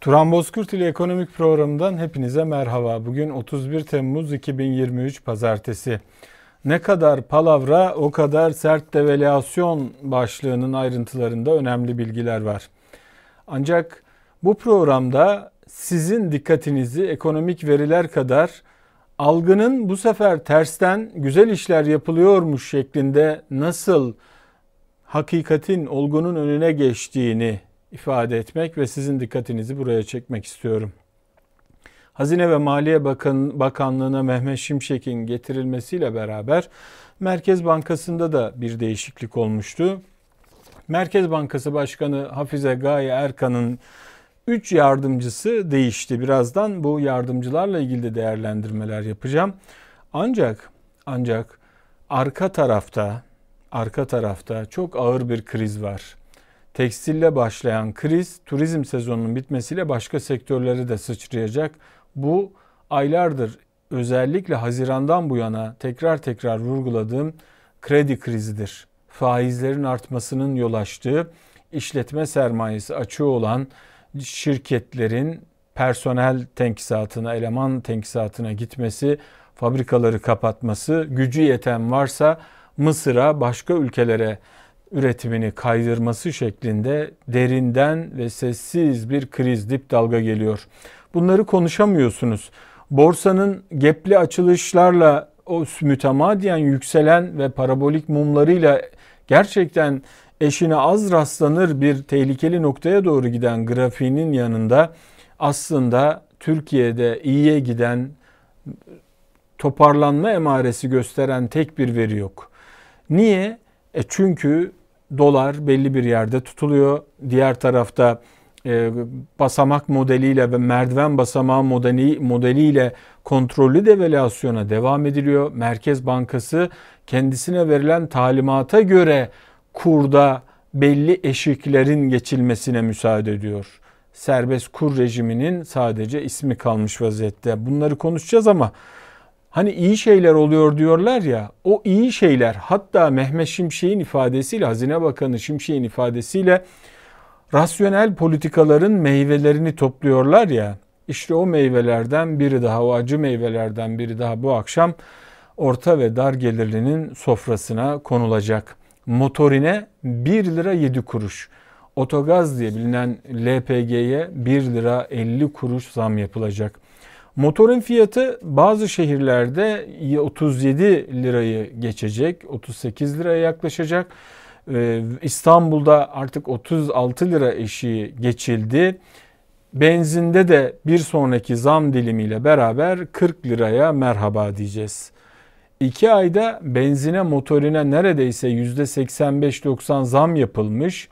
Turan Bozkurt ile Ekonomik Programı'ndan hepinize merhaba. Bugün 31 Temmuz 2023 Pazartesi. Ne kadar palavra o kadar sert devalüasyon başlığının ayrıntılarında önemli bilgiler var. Ancak bu programda sizin dikkatinizi ekonomik veriler kadar algının bu sefer tersten güzel işler yapılıyormuş şeklinde nasıl hakikatin, olgunun önüne geçtiğini ifade etmek ve sizin dikkatinizi buraya çekmek istiyorum. Hazine ve Maliye Bakan, Bakanlığı'na Mehmet Şimşek'in getirilmesiyle beraber Merkez Bankası'nda da bir değişiklik olmuştu. Merkez Bankası Başkanı Hafize Gaye Erkan'ın 3 yardımcısı değişti. Birazdan bu yardımcılarla ilgili de değerlendirmeler yapacağım. Ancak ancak arka tarafta arka tarafta çok ağır bir kriz var. Tekstille başlayan kriz turizm sezonunun bitmesiyle başka sektörleri de sıçrayacak. Bu aylardır özellikle Haziran'dan bu yana tekrar tekrar vurguladığım kredi krizidir. Faizlerin artmasının yol açtığı işletme sermayesi açığı olan şirketlerin personel tenkisatına, eleman tenkisatına gitmesi, fabrikaları kapatması, gücü yeten varsa Mısır'a, başka ülkelere üretimini kaydırması şeklinde derinden ve sessiz bir kriz dip dalga geliyor. Bunları konuşamıyorsunuz. Borsanın gepli açılışlarla o mütemadiyen yükselen ve parabolik mumlarıyla gerçekten eşine az rastlanır bir tehlikeli noktaya doğru giden grafiğinin yanında aslında Türkiye'de iyiye giden toparlanma emaresi gösteren tek bir veri yok. Niye? E çünkü dolar belli bir yerde tutuluyor. Diğer tarafta e, basamak modeliyle ve merdiven basamağı modeli, modeliyle kontrollü devalüasyona devam ediliyor. Merkez Bankası kendisine verilen talimata göre kurda belli eşiklerin geçilmesine müsaade ediyor. Serbest kur rejiminin sadece ismi kalmış vaziyette. Bunları konuşacağız ama Hani iyi şeyler oluyor diyorlar ya o iyi şeyler hatta Mehmet Şimşek'in ifadesiyle Hazine Bakanı Şimşek'in ifadesiyle rasyonel politikaların meyvelerini topluyorlar ya işte o meyvelerden biri daha o acı meyvelerden biri daha bu akşam orta ve dar gelirlinin sofrasına konulacak. Motorine 1 lira 7 kuruş. Otogaz diye bilinen LPG'ye 1 lira 50 kuruş zam yapılacak. Motorun fiyatı bazı şehirlerde 37 lirayı geçecek, 38 liraya yaklaşacak. Ee, İstanbul'da artık 36 lira eşiği geçildi. Benzinde de bir sonraki zam dilimiyle beraber 40 liraya merhaba diyeceğiz. 2 ayda benzine motorine neredeyse %85-90 zam yapılmış.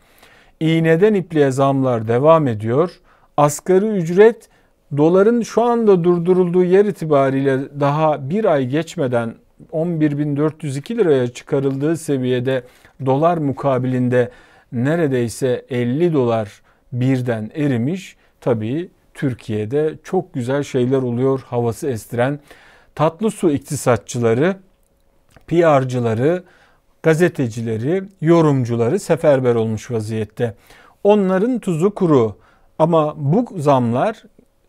İğneden ipliğe zamlar devam ediyor. Asgari ücret Doların şu anda durdurulduğu yer itibariyle daha bir ay geçmeden 11.402 liraya çıkarıldığı seviyede dolar mukabilinde neredeyse 50 dolar birden erimiş. Tabii Türkiye'de çok güzel şeyler oluyor havası estiren tatlı su iktisatçıları, PR'cıları, gazetecileri, yorumcuları seferber olmuş vaziyette. Onların tuzu kuru ama bu zamlar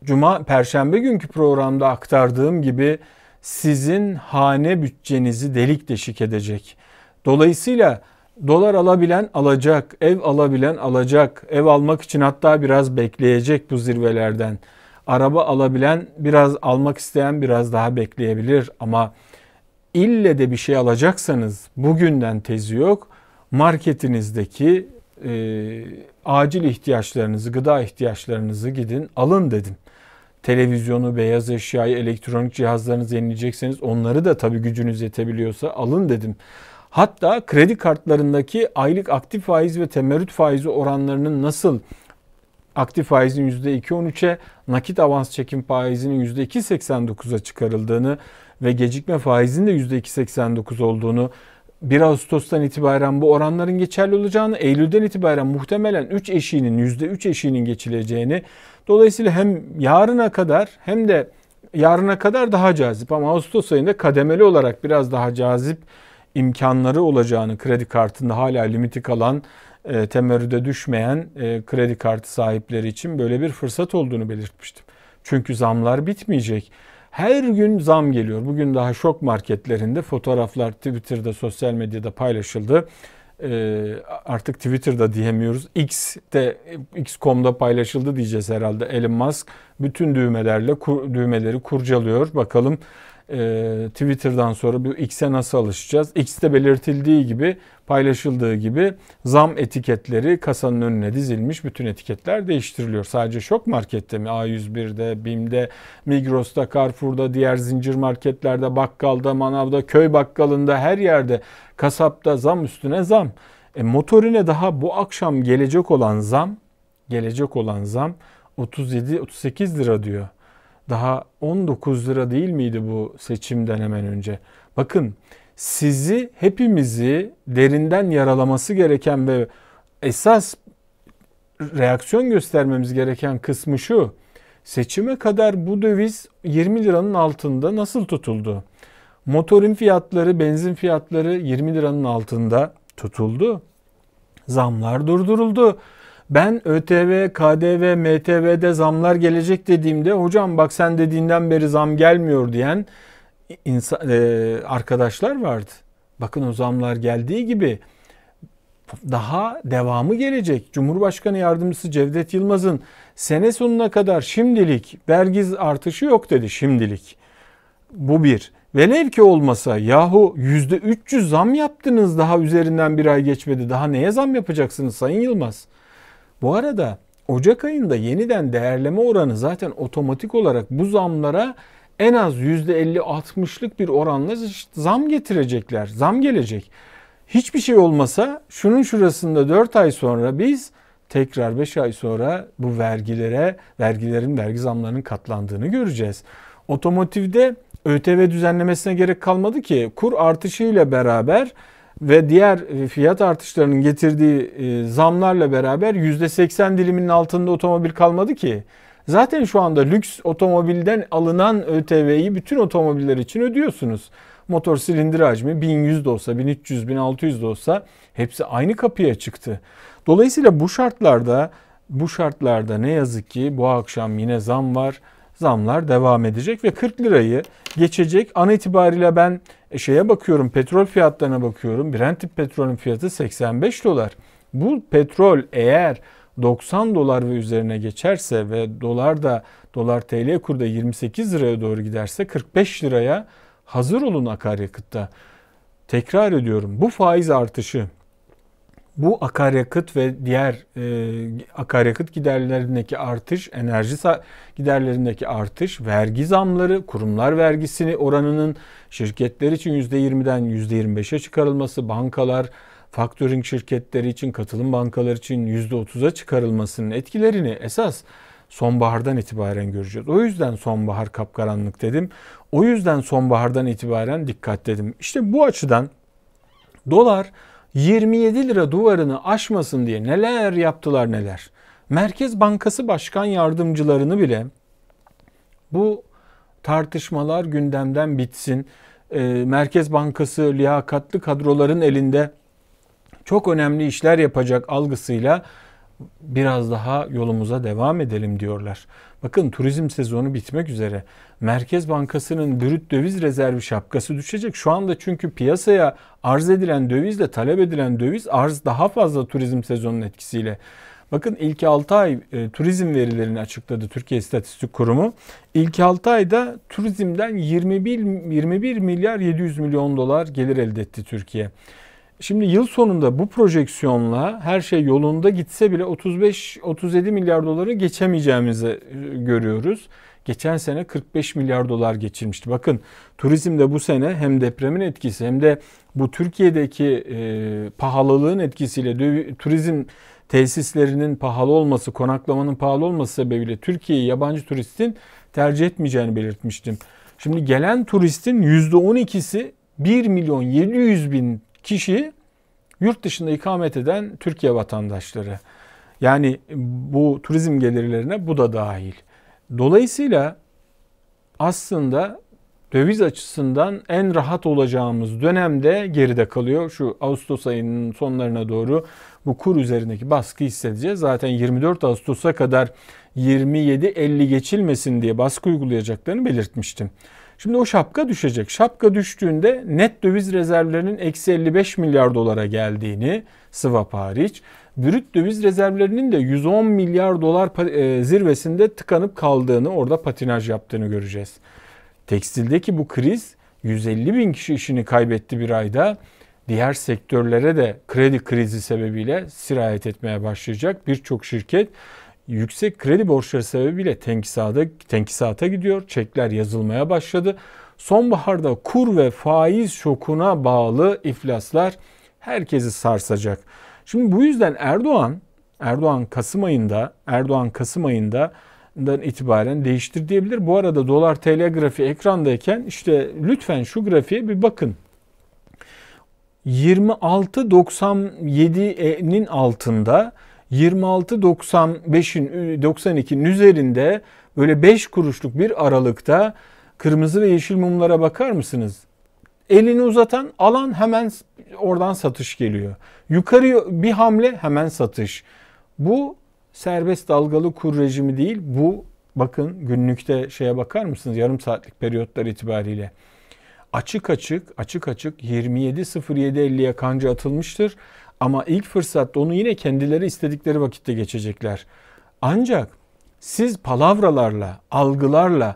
Cuma, Perşembe günkü programda aktardığım gibi sizin hane bütçenizi delik deşik edecek. Dolayısıyla dolar alabilen alacak, ev alabilen alacak, ev almak için hatta biraz bekleyecek bu zirvelerden. Araba alabilen biraz almak isteyen biraz daha bekleyebilir ama ille de bir şey alacaksanız bugünden tezi yok. Marketinizdeki e, acil ihtiyaçlarınızı, gıda ihtiyaçlarınızı gidin alın dedim televizyonu, beyaz eşyayı, elektronik cihazlarınızı yenileyecekseniz onları da tabii gücünüz yetebiliyorsa alın dedim. Hatta kredi kartlarındaki aylık aktif faiz ve temerrüt faizi oranlarının nasıl aktif faizin %2.13'e, nakit avans çekim faizinin %2.89'a çıkarıldığını ve gecikme faizinin de %2.89 olduğunu 1 Ağustos'tan itibaren bu oranların geçerli olacağını, Eylül'den itibaren muhtemelen 3 eşiğinin, %3 eşiğinin geçileceğini Dolayısıyla hem yarına kadar hem de yarına kadar daha cazip ama Ağustos ayında kademeli olarak biraz daha cazip imkanları olacağını kredi kartında hala limiti kalan e, temerrüde düşmeyen e, kredi kartı sahipleri için böyle bir fırsat olduğunu belirtmiştim. Çünkü zamlar bitmeyecek. Her gün zam geliyor. Bugün daha şok marketlerinde fotoğraflar Twitter'da, sosyal medyada paylaşıldı e, artık Twitter'da diyemiyoruz. X'de, X.com'da paylaşıldı diyeceğiz herhalde Elon Musk. Bütün düğmelerle kur, düğmeleri kurcalıyor. Bakalım e, Twitter'dan sonra bu X'e nasıl alışacağız? X'te belirtildiği gibi, paylaşıldığı gibi zam etiketleri kasanın önüne dizilmiş. Bütün etiketler değiştiriliyor. Sadece şok markette mi? A101'de, BİM'de, Migros'ta, Carrefour'da, diğer zincir marketlerde, bakkalda, manavda, köy bakkalında her yerde kasapta zam üstüne zam. E, motorine daha bu akşam gelecek olan zam, gelecek olan zam 37-38 lira diyor daha 19 lira değil miydi bu seçimden hemen önce? Bakın sizi hepimizi derinden yaralaması gereken ve esas reaksiyon göstermemiz gereken kısmı şu. Seçime kadar bu döviz 20 liranın altında nasıl tutuldu? Motorin fiyatları, benzin fiyatları 20 liranın altında tutuldu. Zamlar durduruldu ben ÖTV, KDV, MTV'de zamlar gelecek dediğimde hocam bak sen dediğinden beri zam gelmiyor diyen insan, e, arkadaşlar vardı. Bakın o zamlar geldiği gibi daha devamı gelecek. Cumhurbaşkanı Yardımcısı Cevdet Yılmaz'ın sene sonuna kadar şimdilik vergi artışı yok dedi şimdilik. Bu bir. Velev ki olmasa yahu yüzde 300 zam yaptınız daha üzerinden bir ay geçmedi. Daha neye zam yapacaksınız Sayın Yılmaz? Bu arada Ocak ayında yeniden değerleme oranı zaten otomatik olarak bu zamlara en az %50-60'lık bir oranla zam getirecekler. Zam gelecek. Hiçbir şey olmasa şunun şurasında 4 ay sonra biz tekrar 5 ay sonra bu vergilere, vergilerin, vergi zamlarının katlandığını göreceğiz. Otomotivde ÖTV düzenlemesine gerek kalmadı ki kur artışıyla beraber ve diğer e, fiyat artışlarının getirdiği e, zamlarla beraber %80 diliminin altında otomobil kalmadı ki. Zaten şu anda lüks otomobilden alınan ÖTV'yi bütün otomobiller için ödüyorsunuz. Motor silindir hacmi 1100 de olsa, 1300, 1600 de olsa hepsi aynı kapıya çıktı. Dolayısıyla bu şartlarda bu şartlarda ne yazık ki bu akşam yine zam var. Zamlar devam edecek ve 40 lirayı geçecek. An itibariyle ben e şeye bakıyorum, petrol fiyatlarına bakıyorum. Brent tip petrolün fiyatı 85 dolar. Bu petrol eğer 90 dolar ve üzerine geçerse ve dolar da dolar TL kurda 28 liraya doğru giderse 45 liraya hazır olun akaryakıtta. Tekrar ediyorum bu faiz artışı bu akaryakıt ve diğer e, akaryakıt giderlerindeki artış, enerji giderlerindeki artış, vergi zamları, kurumlar vergisini oranının şirketler için %20'den %25'e çıkarılması, bankalar, faktörün şirketleri için, katılım bankaları için %30'a çıkarılmasının etkilerini esas sonbahardan itibaren göreceğiz. O yüzden sonbahar kapkaranlık dedim. O yüzden sonbahardan itibaren dikkat dedim. İşte bu açıdan dolar 27 lira duvarını aşmasın diye neler yaptılar neler. Merkez Bankası Başkan Yardımcılarını bile bu tartışmalar gündemden bitsin. Ee, Merkez Bankası liyakatlı kadroların elinde çok önemli işler yapacak algısıyla biraz daha yolumuza devam edelim diyorlar. Bakın turizm sezonu bitmek üzere. Merkez Bankası'nın brüt döviz rezervi şapkası düşecek. Şu anda çünkü piyasaya arz edilen dövizle talep edilen döviz arz daha fazla turizm sezonunun etkisiyle. Bakın ilk 6 ay e, turizm verilerini açıkladı Türkiye İstatistik Kurumu. İlk 6 ayda turizmden 21 21 milyar 700 milyon dolar gelir elde etti Türkiye. Şimdi yıl sonunda bu projeksiyonla her şey yolunda gitse bile 35-37 milyar doları geçemeyeceğimizi e, görüyoruz. Geçen sene 45 milyar dolar geçirmişti. Bakın turizmde bu sene hem depremin etkisi hem de bu Türkiye'deki e, pahalılığın etkisiyle turizm tesislerinin pahalı olması, konaklamanın pahalı olması sebebiyle Türkiye'yi yabancı turistin tercih etmeyeceğini belirtmiştim. Şimdi gelen turistin %12'si 1 milyon 700 bin kişi yurt dışında ikamet eden Türkiye vatandaşları. Yani bu turizm gelirlerine bu da dahil. Dolayısıyla aslında döviz açısından en rahat olacağımız dönemde geride kalıyor. Şu Ağustos ayının sonlarına doğru bu kur üzerindeki baskı hissedeceğiz. Zaten 24 Ağustos'a kadar 27.50 geçilmesin diye baskı uygulayacaklarını belirtmiştim. Şimdi o şapka düşecek. Şapka düştüğünde net döviz rezervlerinin eksi 55 milyar dolara geldiğini swap hariç brüt döviz rezervlerinin de 110 milyar dolar e, zirvesinde tıkanıp kaldığını orada patinaj yaptığını göreceğiz. Tekstildeki bu kriz 150 bin kişi işini kaybetti bir ayda. Diğer sektörlere de kredi krizi sebebiyle sirayet etmeye başlayacak birçok şirket yüksek kredi borçları sebebiyle tenkisata, tenkisata gidiyor. Çekler yazılmaya başladı. Sonbaharda kur ve faiz şokuna bağlı iflaslar herkesi sarsacak. Şimdi bu yüzden Erdoğan Erdoğan Kasım ayında Erdoğan Kasım ayında itibaren değiştir diyebilir. Bu arada dolar TL grafiği ekrandayken işte lütfen şu grafiğe bir bakın. 26.97'nin altında 26.95'in 92'nin üzerinde böyle 5 kuruşluk bir aralıkta kırmızı ve yeşil mumlara bakar mısınız? Elini uzatan alan hemen oradan satış geliyor. Yukarı bir hamle hemen satış. Bu serbest dalgalı kur rejimi değil. Bu bakın günlükte şeye bakar mısınız yarım saatlik periyotlar itibariyle. Açık açık açık açık 27.07.50'ye kanca atılmıştır. Ama ilk fırsatta onu yine kendileri istedikleri vakitte geçecekler. Ancak siz palavralarla, algılarla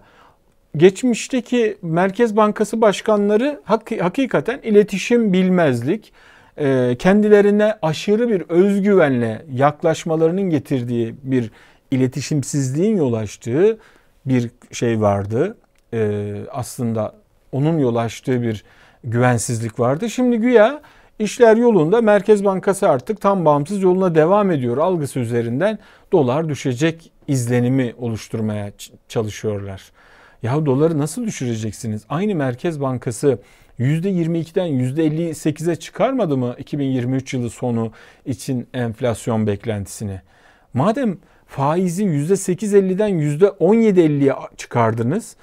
geçmişteki Merkez Bankası başkanları hakikaten iletişim bilmezlik, e, kendilerine aşırı bir özgüvenle yaklaşmalarının getirdiği bir iletişimsizliğin yol açtığı bir şey vardı. E, aslında onun yol açtığı bir güvensizlik vardı. Şimdi güya İşler yolunda Merkez Bankası artık tam bağımsız yoluna devam ediyor algısı üzerinden dolar düşecek izlenimi oluşturmaya çalışıyorlar. Ya doları nasıl düşüreceksiniz? Aynı Merkez Bankası %22'den %58'e çıkarmadı mı 2023 yılı sonu için enflasyon beklentisini? Madem faizi %8.50'den %17.50'ye çıkardınız.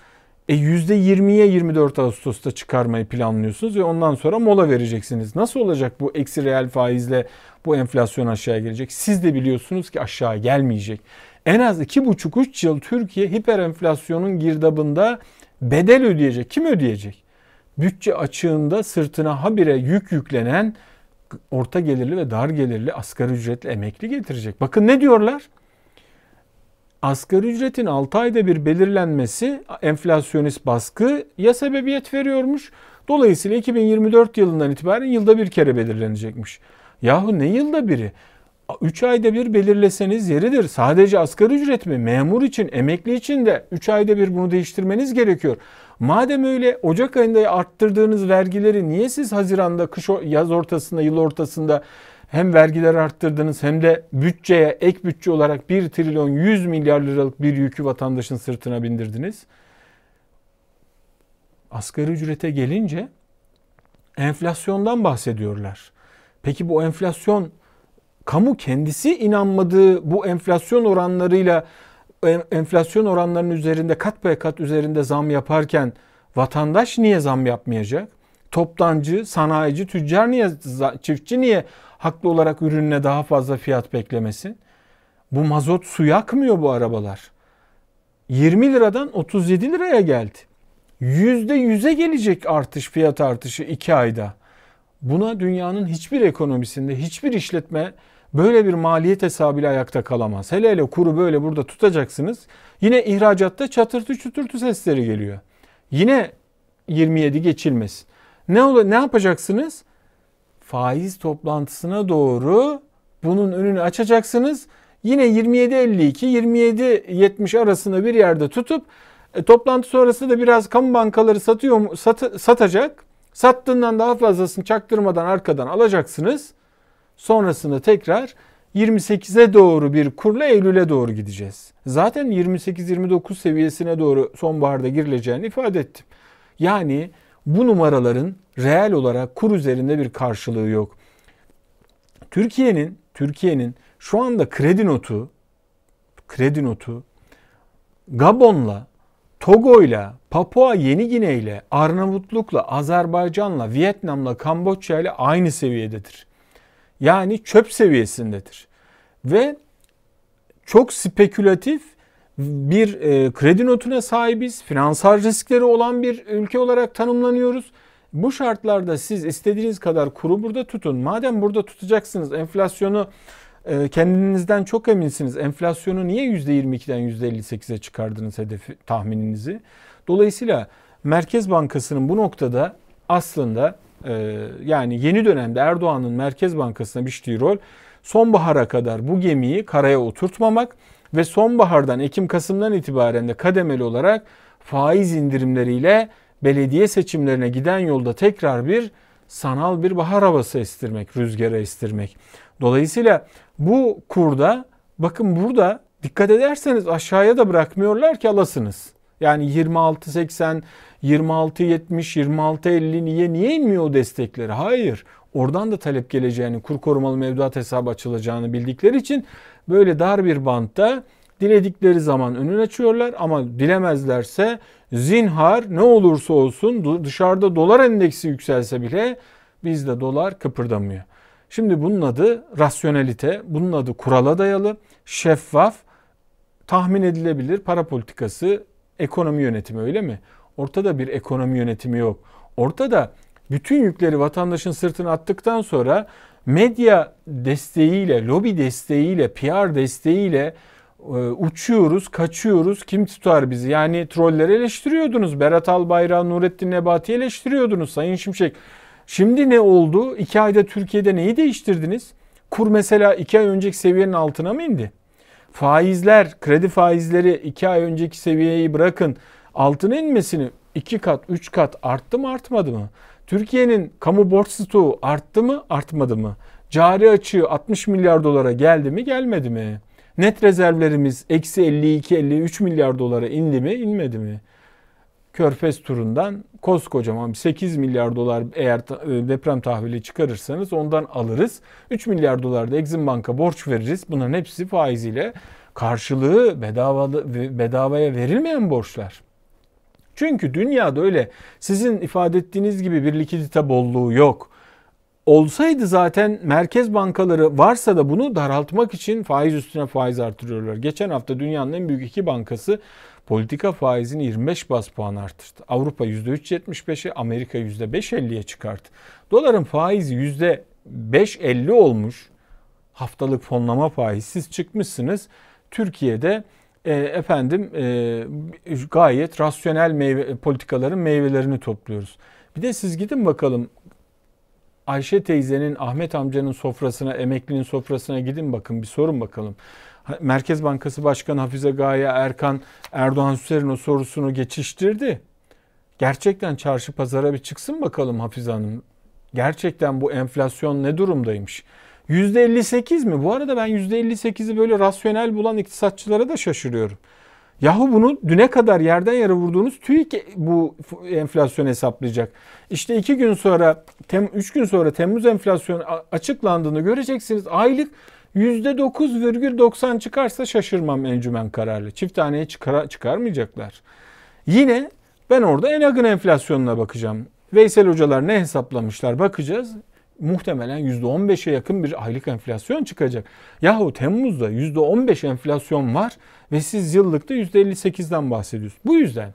E %20'ye 24 Ağustos'ta çıkarmayı planlıyorsunuz ve ondan sonra mola vereceksiniz. Nasıl olacak bu eksi reel faizle bu enflasyon aşağı gelecek? Siz de biliyorsunuz ki aşağı gelmeyecek. En az 2,5-3 yıl Türkiye hiper enflasyonun girdabında bedel ödeyecek. Kim ödeyecek? Bütçe açığında sırtına habire yük yüklenen orta gelirli ve dar gelirli asgari ücretli emekli getirecek. Bakın ne diyorlar? asgari ücretin 6 ayda bir belirlenmesi enflasyonist baskı ya sebebiyet veriyormuş. Dolayısıyla 2024 yılından itibaren yılda bir kere belirlenecekmiş. Yahu ne yılda biri? 3 ayda bir belirleseniz yeridir. Sadece asgari ücret mi? Memur için, emekli için de 3 ayda bir bunu değiştirmeniz gerekiyor. Madem öyle Ocak ayında arttırdığınız vergileri niye siz Haziran'da, kış, yaz ortasında, yıl ortasında hem vergileri arttırdınız hem de bütçeye ek bütçe olarak 1 trilyon 100 milyar liralık bir yükü vatandaşın sırtına bindirdiniz. Asgari ücrete gelince enflasyondan bahsediyorlar. Peki bu enflasyon kamu kendisi inanmadığı bu enflasyon oranlarıyla e, enflasyon oranlarının üzerinde kat be kat üzerinde zam yaparken vatandaş niye zam yapmayacak? Toptancı, sanayici, tüccar niye, çiftçi niye haklı olarak ürününe daha fazla fiyat beklemesin. Bu mazot su yakmıyor bu arabalar. 20 liradan 37 liraya geldi. %100'e gelecek artış fiyat artışı 2 ayda. Buna dünyanın hiçbir ekonomisinde hiçbir işletme böyle bir maliyet hesabıyla ayakta kalamaz. Hele hele kuru böyle burada tutacaksınız. Yine ihracatta çatırtı çuturtu sesleri geliyor. Yine 27 geçilmesin. Ne ola, ne yapacaksınız? faiz toplantısına doğru bunun önünü açacaksınız. Yine 27.52-27.70 arasında bir yerde tutup e, toplantı sonrası da biraz kamu bankaları satıyor mu, sat, satacak. Sattığından daha fazlasını çaktırmadan arkadan alacaksınız. Sonrasında tekrar 28'e doğru bir kurla Eylül'e doğru gideceğiz. Zaten 28-29 seviyesine doğru sonbaharda girileceğini ifade ettim. Yani bu numaraların reel olarak kur üzerinde bir karşılığı yok. Türkiye'nin Türkiye'nin şu anda kredi notu kredi notu Gabon'la, Togo'yla, Papua Yeni Gine'yle, Arnavutluk'la, Azerbaycan'la, Vietnam'la, Kamboçya'yla aynı seviyededir. Yani çöp seviyesindedir. Ve çok spekülatif bir e, kredi notuna sahibiz. Finansal riskleri olan bir ülke olarak tanımlanıyoruz bu şartlarda siz istediğiniz kadar kuru burada tutun. Madem burada tutacaksınız enflasyonu e, kendinizden çok eminsiniz. Enflasyonu niye %22'den %58'e çıkardınız hedefi tahmininizi? Dolayısıyla Merkez Bankası'nın bu noktada aslında e, yani yeni dönemde Erdoğan'ın Merkez Bankası'na biçtiği rol sonbahara kadar bu gemiyi karaya oturtmamak ve sonbahardan Ekim Kasım'dan itibaren de kademeli olarak faiz indirimleriyle belediye seçimlerine giden yolda tekrar bir sanal bir bahar havası estirmek, rüzgara estirmek. Dolayısıyla bu kurda bakın burada dikkat ederseniz aşağıya da bırakmıyorlar ki alasınız. Yani 26.80, 26.70, 26.50 niye niye inmiyor o destekleri? Hayır. Oradan da talep geleceğini, kur korumalı mevduat hesabı açılacağını bildikleri için böyle dar bir bantta Diledikleri zaman önünü açıyorlar ama dilemezlerse zinhar ne olursa olsun dışarıda dolar endeksi yükselse bile bizde dolar kıpırdamıyor. Şimdi bunun adı rasyonelite, bunun adı kurala dayalı, şeffaf, tahmin edilebilir para politikası, ekonomi yönetimi öyle mi? Ortada bir ekonomi yönetimi yok. Ortada bütün yükleri vatandaşın sırtına attıktan sonra medya desteğiyle, lobi desteğiyle, PR desteğiyle ee, uçuyoruz, kaçıyoruz. Kim tutar bizi? Yani trolleri eleştiriyordunuz. Berat Albayrak, Nurettin Nebati eleştiriyordunuz Sayın Şimşek. Şimdi ne oldu? İki ayda Türkiye'de neyi değiştirdiniz? Kur mesela iki ay önceki seviyenin altına mı indi? Faizler, kredi faizleri iki ay önceki seviyeyi bırakın. Altına inmesini iki kat, üç kat arttı mı artmadı mı? Türkiye'nin kamu borç stoğu arttı mı artmadı mı? Cari açığı 60 milyar dolara geldi mi gelmedi mi? Net rezervlerimiz eksi 52-53 milyar dolara indi mi inmedi mi? Körfez turundan koskocaman 8 milyar dolar eğer e, deprem tahvili çıkarırsanız ondan alırız. 3 milyar dolar da Exim Bank'a borç veririz. Bunların hepsi faiziyle karşılığı bedava, bedavaya verilmeyen borçlar. Çünkü dünyada öyle sizin ifade ettiğiniz gibi bir likidite bolluğu yok olsaydı zaten merkez bankaları varsa da bunu daraltmak için faiz üstüne faiz artırıyorlar. Geçen hafta dünyanın en büyük iki bankası politika faizini 25 bas puan artırdı. Avrupa %3.75'i, Amerika %5.50'ye çıkarttı. Doların faizi %5.50 olmuş. Haftalık fonlama faizsiz çıkmışsınız. Türkiye'de e, efendim e, gayet rasyonel meyve, politikaların meyvelerini topluyoruz. Bir de siz gidin bakalım Ayşe teyzenin, Ahmet amcanın sofrasına, emeklinin sofrasına gidin bakın bir sorun bakalım. Merkez Bankası Başkanı Hafize Gaye Erkan Erdoğan Süser'in o sorusunu geçiştirdi. Gerçekten çarşı pazara bir çıksın bakalım Hafize Hanım. Gerçekten bu enflasyon ne durumdaymış? %58 mi? Bu arada ben %58'i böyle rasyonel bulan iktisatçılara da şaşırıyorum. Yahu bunu düne kadar yerden yere vurduğunuz TÜİK bu enflasyonu hesaplayacak. İşte iki gün sonra, tem, üç gün sonra Temmuz enflasyonu açıklandığını göreceksiniz. Aylık %9,90 çıkarsa şaşırmam encümen kararlı. Çift taneye çıkar, çıkarmayacaklar. Yine ben orada en yakın enflasyonuna bakacağım. Veysel hocalar ne hesaplamışlar bakacağız. Muhtemelen %15'e yakın bir aylık enflasyon çıkacak. Yahu Temmuz'da %15 enflasyon var. Ve siz yıllıkta %58'den bahsediyorsunuz. Bu yüzden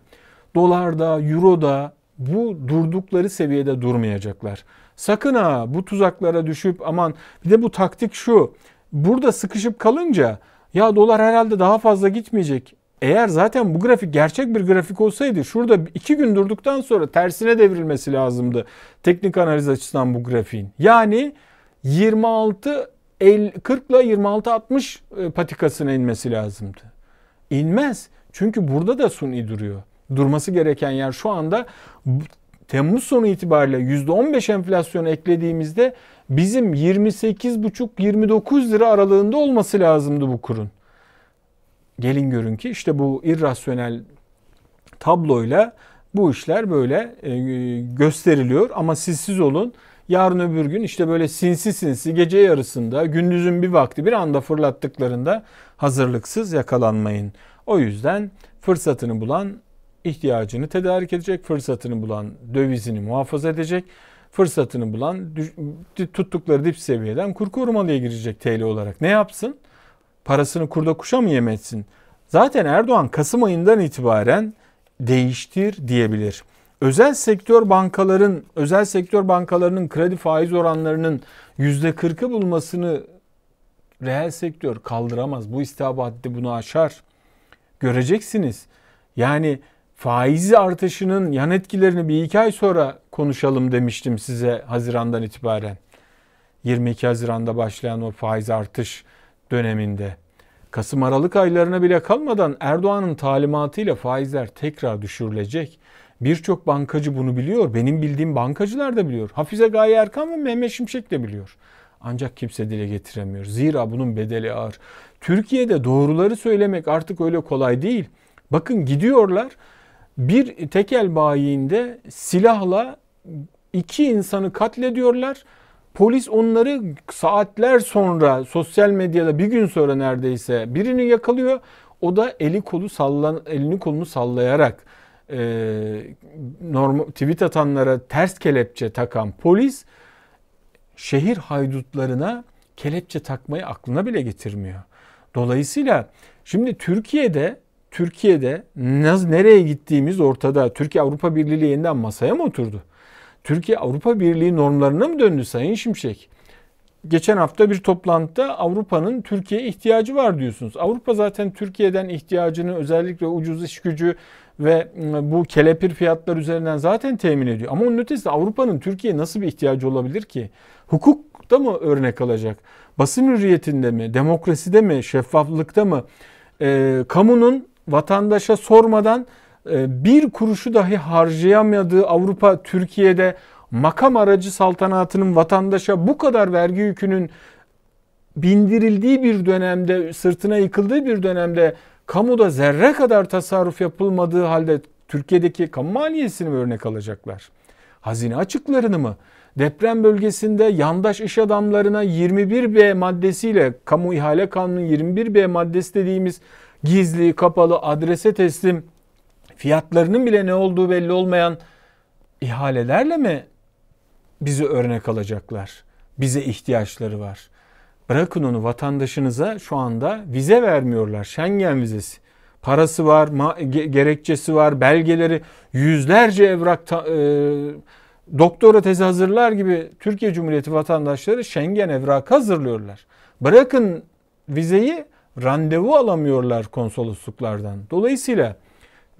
dolarda, euroda bu durdukları seviyede durmayacaklar. Sakın ha bu tuzaklara düşüp aman bir de bu taktik şu. Burada sıkışıp kalınca ya dolar herhalde daha fazla gitmeyecek. Eğer zaten bu grafik gerçek bir grafik olsaydı şurada iki gün durduktan sonra tersine devrilmesi lazımdı. Teknik analiz açısından bu grafiğin. Yani 26 40 ile 26-60 patikasına inmesi lazımdı. İnmez. Çünkü burada da suni duruyor. Durması gereken yer şu anda Temmuz sonu itibariyle %15 enflasyon eklediğimizde bizim 28,5-29 lira aralığında olması lazımdı bu kurun. Gelin görün ki işte bu irrasyonel tabloyla bu işler böyle e, e, gösteriliyor ama siz siz olun yarın öbür gün işte böyle sinsi sinsi gece yarısında gündüzün bir vakti bir anda fırlattıklarında hazırlıksız yakalanmayın. O yüzden fırsatını bulan ihtiyacını tedarik edecek, fırsatını bulan dövizini muhafaza edecek, fırsatını bulan tuttukları dip seviyeden kur korumalıya girecek TL olarak. Ne yapsın? Parasını kurda kuşa mı yemetsin? Zaten Erdoğan Kasım ayından itibaren değiştir diyebilir özel sektör bankaların özel sektör bankalarının kredi faiz oranlarının yüzde 40'ı bulmasını reel sektör kaldıramaz. Bu istihap bunu aşar. Göreceksiniz. Yani faiz artışının yan etkilerini bir iki ay sonra konuşalım demiştim size Haziran'dan itibaren. 22 Haziran'da başlayan o faiz artış döneminde. Kasım Aralık aylarına bile kalmadan Erdoğan'ın talimatıyla faizler tekrar düşürülecek. Birçok bankacı bunu biliyor. Benim bildiğim bankacılar da biliyor. Hafize Gaye Erkan ve Mehmet Şimşek de biliyor. Ancak kimse dile getiremiyor. Zira bunun bedeli ağır. Türkiye'de doğruları söylemek artık öyle kolay değil. Bakın gidiyorlar bir tekel bayiinde silahla iki insanı katlediyorlar. Polis onları saatler sonra sosyal medyada bir gün sonra neredeyse birini yakalıyor. O da eli kolu sallan elini kolunu sallayarak e, normal tweet atanlara ters kelepçe takan polis şehir haydutlarına kelepçe takmayı aklına bile getirmiyor. Dolayısıyla şimdi Türkiye'de Türkiye'de nereye gittiğimiz ortada. Türkiye Avrupa Birliği yeniden masaya mı oturdu? Türkiye Avrupa Birliği normlarına mı döndü Sayın Şimşek? Geçen hafta bir toplantıda Avrupa'nın Türkiye'ye ihtiyacı var diyorsunuz. Avrupa zaten Türkiye'den ihtiyacını özellikle ucuz iş gücü, ve ıı, bu kelepir fiyatlar üzerinden zaten temin ediyor. Ama onun ötesinde Avrupa'nın Türkiye'ye nasıl bir ihtiyacı olabilir ki? Hukukta mı örnek alacak? Basın hürriyetinde mi? Demokraside mi? Şeffaflıkta mı? E, kamunun vatandaşa sormadan e, bir kuruşu dahi harcayamadığı Avrupa Türkiye'de makam aracı saltanatının vatandaşa bu kadar vergi yükünün bindirildiği bir dönemde, sırtına yıkıldığı bir dönemde kamuda zerre kadar tasarruf yapılmadığı halde Türkiye'deki kamu maliyesini mi örnek alacaklar? Hazine açıklarını mı? Deprem bölgesinde yandaş iş adamlarına 21B maddesiyle kamu ihale kanunu 21B maddesi dediğimiz gizli, kapalı, adrese teslim fiyatlarının bile ne olduğu belli olmayan ihalelerle mi bizi örnek alacaklar? Bize ihtiyaçları var. Bırakın onu vatandaşınıza şu anda vize vermiyorlar. Schengen vizesi. Parası var, gerekçesi var, belgeleri, yüzlerce evrak ta, e, doktora tezi hazırlar gibi Türkiye Cumhuriyeti vatandaşları Schengen evrakı hazırlıyorlar. Bırakın vizeyi randevu alamıyorlar konsolosluklardan. Dolayısıyla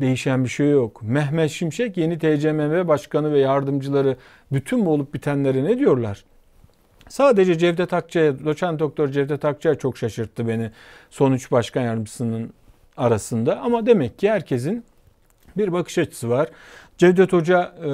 değişen bir şey yok. Mehmet Şimşek yeni TCMM Başkanı ve yardımcıları bütün bu olup bitenlere ne diyorlar? Sadece Cevdet Akçay, doçent doktor Cevdet Akçay çok şaşırttı beni son üç başkan yardımcısının arasında. Ama demek ki herkesin bir bakış açısı var. Cevdet Hoca e,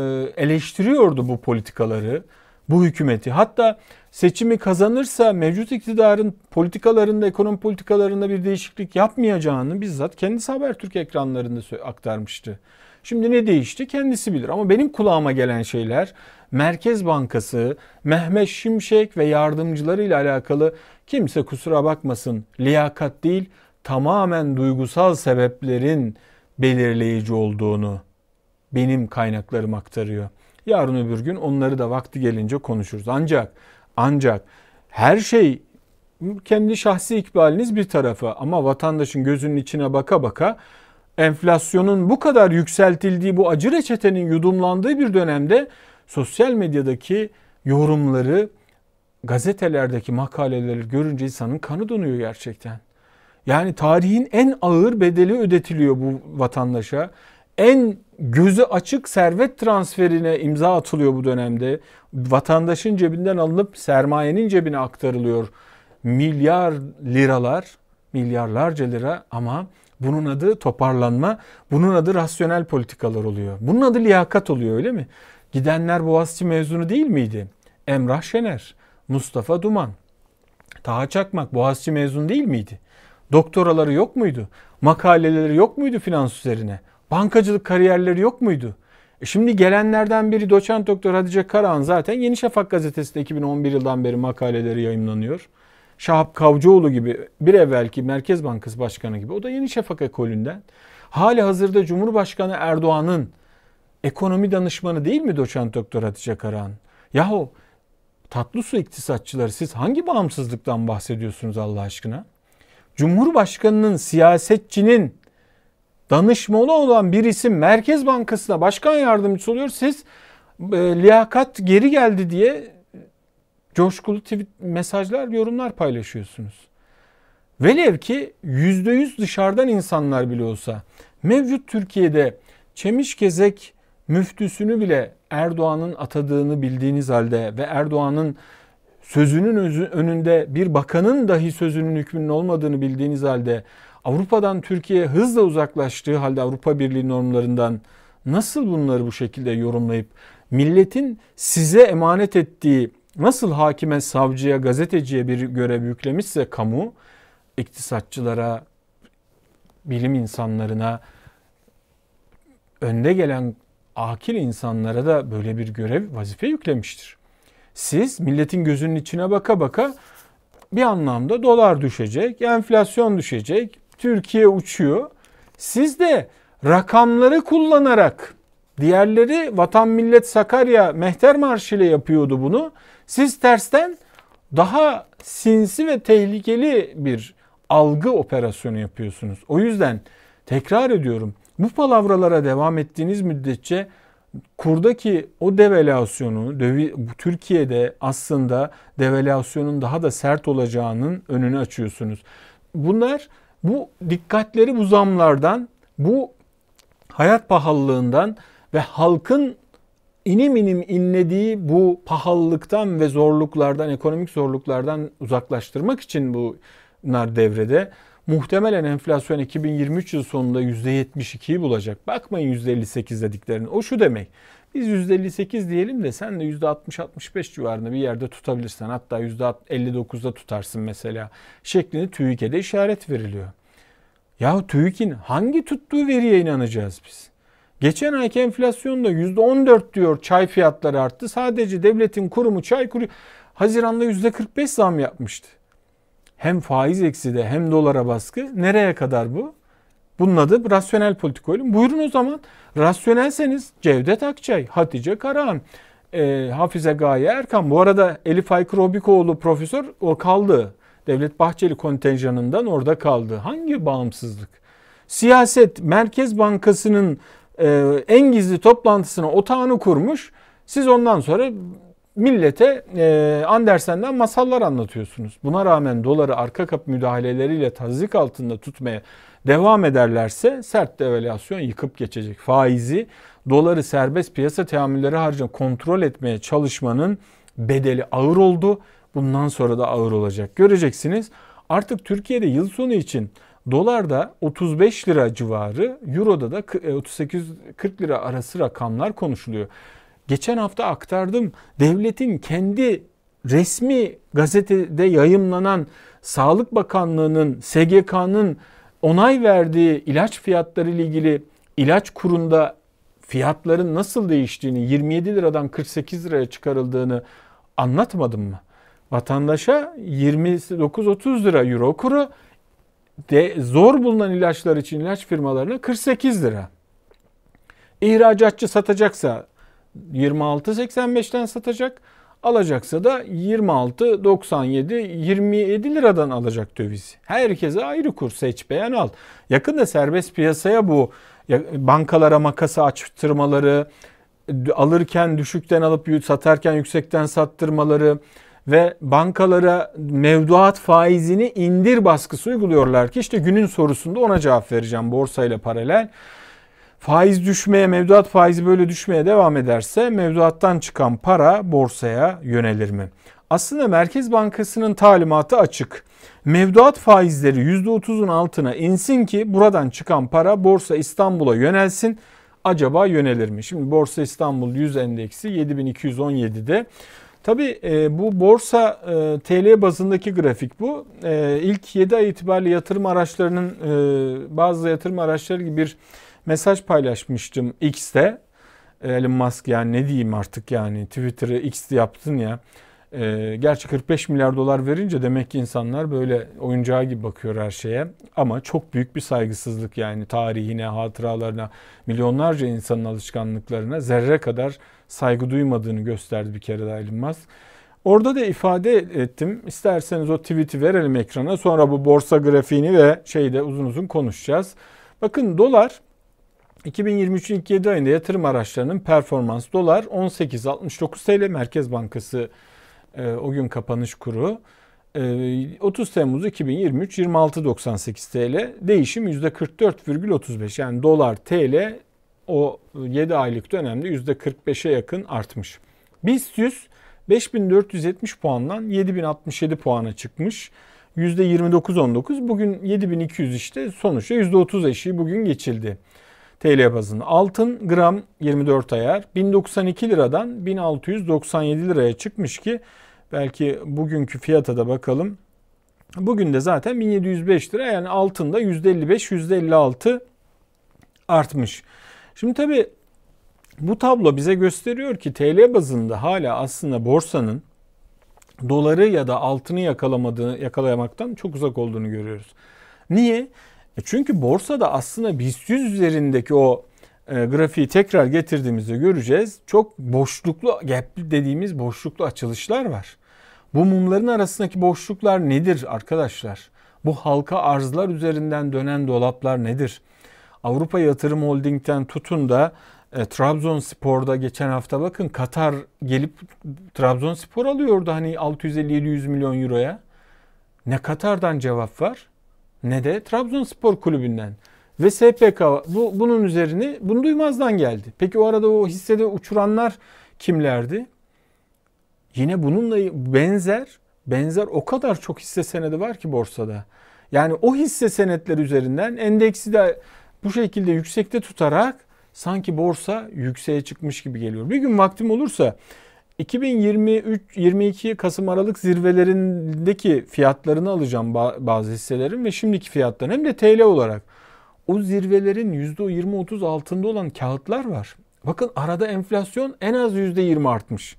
eleştiriyordu bu politikaları, bu hükümeti. Hatta seçimi kazanırsa mevcut iktidarın politikalarında, ekonomi politikalarında bir değişiklik yapmayacağını bizzat kendisi Habertürk ekranlarında aktarmıştı. Şimdi ne değişti kendisi bilir ama benim kulağıma gelen şeyler Merkez Bankası, Mehmet Şimşek ve yardımcıları ile alakalı kimse kusura bakmasın liyakat değil tamamen duygusal sebeplerin belirleyici olduğunu benim kaynaklarım aktarıyor. Yarın öbür gün onları da vakti gelince konuşuruz. Ancak ancak her şey kendi şahsi ikbaliniz bir tarafı ama vatandaşın gözünün içine baka baka enflasyonun bu kadar yükseltildiği bu acı reçetenin yudumlandığı bir dönemde sosyal medyadaki yorumları, gazetelerdeki makaleleri görünce insanın kanı donuyor gerçekten. Yani tarihin en ağır bedeli ödetiliyor bu vatandaşa. En gözü açık servet transferine imza atılıyor bu dönemde. Vatandaşın cebinden alınıp sermayenin cebine aktarılıyor. Milyar liralar, milyarlarca lira ama bunun adı toparlanma, bunun adı rasyonel politikalar oluyor. Bunun adı liyakat oluyor öyle mi? Gidenler Boğaziçi mezunu değil miydi? Emrah Şener, Mustafa Duman, Taha Çakmak Boğaziçi mezunu değil miydi? Doktoraları yok muydu? Makaleleri yok muydu finans üzerine? Bankacılık kariyerleri yok muydu? E şimdi gelenlerden biri doçent doktor Hatice Karahan zaten Yeni Şafak gazetesinde 2011 yıldan beri makaleleri yayınlanıyor. Şahap Kavcıoğlu gibi bir evvelki Merkez Bankası Başkanı gibi o da Yeni Şafak ekolünden. Hali hazırda Cumhurbaşkanı Erdoğan'ın ekonomi danışmanı değil mi doçent doktor Hatice Karahan? Yahu tatlı su iktisatçıları siz hangi bağımsızlıktan bahsediyorsunuz Allah aşkına? Cumhurbaşkanının siyasetçinin danışmanı olan birisi Merkez Bankası'na başkan yardımcısı oluyor. Siz e, liyakat geri geldi diye coşkulu tweet, mesajlar, yorumlar paylaşıyorsunuz. Velev ki %100 dışarıdan insanlar bile olsa mevcut Türkiye'de Çemişkezek müftüsünü bile Erdoğan'ın atadığını bildiğiniz halde ve Erdoğan'ın sözünün önünde bir bakanın dahi sözünün hükmünün olmadığını bildiğiniz halde Avrupa'dan Türkiye hızla uzaklaştığı halde Avrupa Birliği normlarından nasıl bunları bu şekilde yorumlayıp milletin size emanet ettiği nasıl hakime, savcıya, gazeteciye bir görev yüklemişse kamu, iktisatçılara, bilim insanlarına, önde gelen akil insanlara da böyle bir görev, vazife yüklemiştir. Siz milletin gözünün içine baka baka bir anlamda dolar düşecek, enflasyon düşecek, Türkiye uçuyor. Siz de rakamları kullanarak diğerleri Vatan Millet Sakarya Mehter Marşı ile yapıyordu bunu. Siz tersten daha sinsi ve tehlikeli bir algı operasyonu yapıyorsunuz. O yüzden tekrar ediyorum. Bu palavralara devam ettiğiniz müddetçe kurdaki o devalüasyonu Türkiye'de aslında devalüasyonun daha da sert olacağının önünü açıyorsunuz. Bunlar bu dikkatleri bu zamlardan, bu hayat pahalılığından ve halkın inim inim inlediği bu pahalılıktan ve zorluklardan, ekonomik zorluklardan uzaklaştırmak için bunlar devrede. Muhtemelen enflasyon 2023 yıl sonunda %72'yi bulacak. Bakmayın %58 dediklerine. O şu demek. Biz %58 diyelim de sen de %60-65 civarında bir yerde tutabilirsen hatta %59'da tutarsın mesela şeklinde TÜİK'e de işaret veriliyor. Ya TÜİK'in hangi tuttuğu veriye inanacağız biz? Geçen ayki enflasyonda %14 diyor çay fiyatları arttı. Sadece devletin kurumu çay kuru Haziran'da %45 zam yapmıştı. Hem faiz eksi de hem dolara baskı. Nereye kadar bu? Bunun adı rasyonel politika ölüm. Buyurun o zaman rasyonelseniz Cevdet Akçay, Hatice Karahan, e, Hafize Gaye Erkan. Bu arada Elif Aykır Obikoğlu profesör o kaldı. Devlet Bahçeli kontenjanından orada kaldı. Hangi bağımsızlık? Siyaset Merkez Bankası'nın e, en gizli toplantısına otağını kurmuş. Siz ondan sonra millete e, Andersen'den masallar anlatıyorsunuz. Buna rağmen doları arka kapı müdahaleleriyle tazik altında tutmaya devam ederlerse sert devalüasyon yıkıp geçecek. Faizi doları serbest piyasa teamülleri harcına kontrol etmeye çalışmanın bedeli ağır oldu. Bundan sonra da ağır olacak. Göreceksiniz artık Türkiye'de yıl sonu için Dolar da 35 lira civarı, Euro'da da 38-40 e, lira arası rakamlar konuşuluyor. Geçen hafta aktardım. Devletin kendi resmi gazetede yayımlanan Sağlık Bakanlığı'nın, SGK'nın onay verdiği ilaç fiyatları ile ilgili ilaç kurunda fiyatların nasıl değiştiğini, 27 liradan 48 liraya çıkarıldığını anlatmadım mı? Vatandaşa 29-30 lira euro kuru, de zor bulunan ilaçlar için ilaç firmalarına 48 lira. İhracatçı satacaksa 26.85'ten satacak. Alacaksa da 26 97 27 liradan alacak döviz. Herkese ayrı kur seç beğen al. Yakında serbest piyasaya bu bankalara makası açtırmaları, alırken düşükten alıp satarken yüksekten sattırmaları, ve bankalara mevduat faizini indir baskısı uyguluyorlar ki işte günün sorusunda ona cevap vereceğim borsayla paralel. Faiz düşmeye, mevduat faizi böyle düşmeye devam ederse mevduattan çıkan para borsaya yönelir mi? Aslında Merkez Bankası'nın talimatı açık. Mevduat faizleri %30'un altına insin ki buradan çıkan para Borsa İstanbul'a yönelsin. Acaba yönelir mi? Şimdi Borsa İstanbul 100 endeksi 7217'de Tabii e, bu borsa e, TL bazındaki grafik bu. E, ilk 7 ay itibariyle yatırım araçlarının e, bazı yatırım araçları gibi bir mesaj paylaşmıştım X'te. Elon Musk yani ne diyeyim artık yani Twitter'ı X yaptın ya. E, gerçi 45 milyar dolar verince demek ki insanlar böyle oyuncağı gibi bakıyor her şeye. Ama çok büyük bir saygısızlık yani tarihine, hatıralarına, milyonlarca insanın alışkanlıklarına zerre kadar saygı duymadığını gösterdi bir kere daha Elon Musk. Orada da ifade ettim. İsterseniz o tweet'i verelim ekrana. Sonra bu borsa grafiğini ve şeyde uzun uzun konuşacağız. Bakın dolar 2023'ün ilk 7 ayında yatırım araçlarının performans dolar 18.69 TL Merkez Bankası e, o gün kapanış kuru. E, 30 Temmuz 2023 26.98 TL değişim %44,35 yani dolar TL o 7 aylık dönemde %45'e yakın artmış. BIST 100 5470 puandan 7067 puana çıkmış. %29.19 bugün 7200 işte sonuçta %30 eşiği bugün geçildi. TL bazında. Altın gram 24 ayar 1092 liradan 1697 liraya çıkmış ki belki bugünkü fiyata da bakalım. Bugün de zaten 1705 lira yani altında %55 %56 artmış. Şimdi tabii bu tablo bize gösteriyor ki TL bazında hala aslında borsanın doları ya da altını yakalamadığı, yakalayamaktan çok uzak olduğunu görüyoruz. Niye? E çünkü borsada aslında BIST 100 üzerindeki o e, grafiği tekrar getirdiğimizde göreceğiz. Çok boşluklu gap dediğimiz boşluklu açılışlar var. Bu mumların arasındaki boşluklar nedir arkadaşlar? Bu halka arzlar üzerinden dönen dolaplar nedir? Avrupa Yatırım Holding'den tutun da e, Trabzonspor'da geçen hafta bakın Katar gelip Trabzonspor alıyordu hani 650-700 milyon euroya. Ne Katar'dan cevap var ne de Trabzonspor kulübünden. Ve SPK bu, bunun üzerine bunu duymazdan geldi. Peki o arada o hissede uçuranlar kimlerdi? Yine bununla benzer benzer o kadar çok hisse senedi var ki borsada. Yani o hisse senetler üzerinden endeksi de bu şekilde yüksekte tutarak sanki borsa yükseğe çıkmış gibi geliyor. Bir gün vaktim olursa 2023 22 Kasım Aralık zirvelerindeki fiyatlarını alacağım bazı hisselerin ve şimdiki fiyatlarını hem de TL olarak. O zirvelerin %20-30 altında olan kağıtlar var. Bakın arada enflasyon en az %20 artmış.